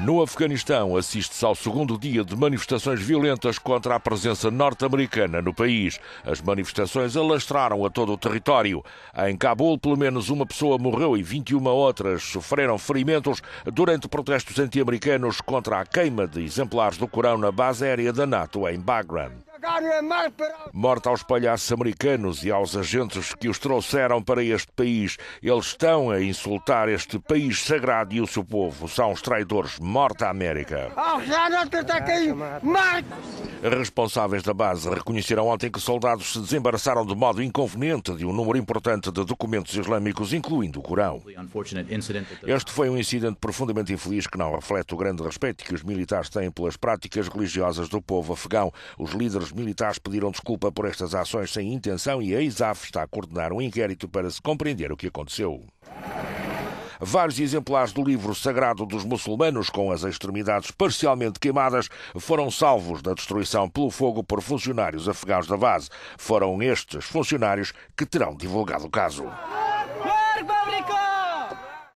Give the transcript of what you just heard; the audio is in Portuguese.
No Afeganistão, assiste-se ao segundo dia de manifestações violentas contra a presença norte-americana no país. As manifestações alastraram a todo o território. Em Cabul, pelo menos uma pessoa morreu e 21 outras sofreram ferimentos durante protestos anti-americanos contra a queima de exemplares do Corão na base aérea da NATO em Bagram. Morte aos palhaços americanos e aos agentes que os trouxeram para este país. Eles estão a insultar este país sagrado e o seu povo. São os traidores. Morte à América. Responsáveis da base reconheceram ontem que soldados se desembaraçaram de modo inconveniente de um número importante de documentos islâmicos, incluindo o Corão. Este foi um incidente profundamente infeliz que não reflete o grande respeito que os militares têm pelas práticas religiosas do povo afegão. Os líderes militares militares pediram desculpa por estas ações sem intenção e a ISAF está a coordenar um inquérito para se compreender o que aconteceu. Vários exemplares do livro sagrado dos muçulmanos, com as extremidades parcialmente queimadas, foram salvos da destruição pelo fogo por funcionários afegãos da base. Foram estes funcionários que terão divulgado o caso.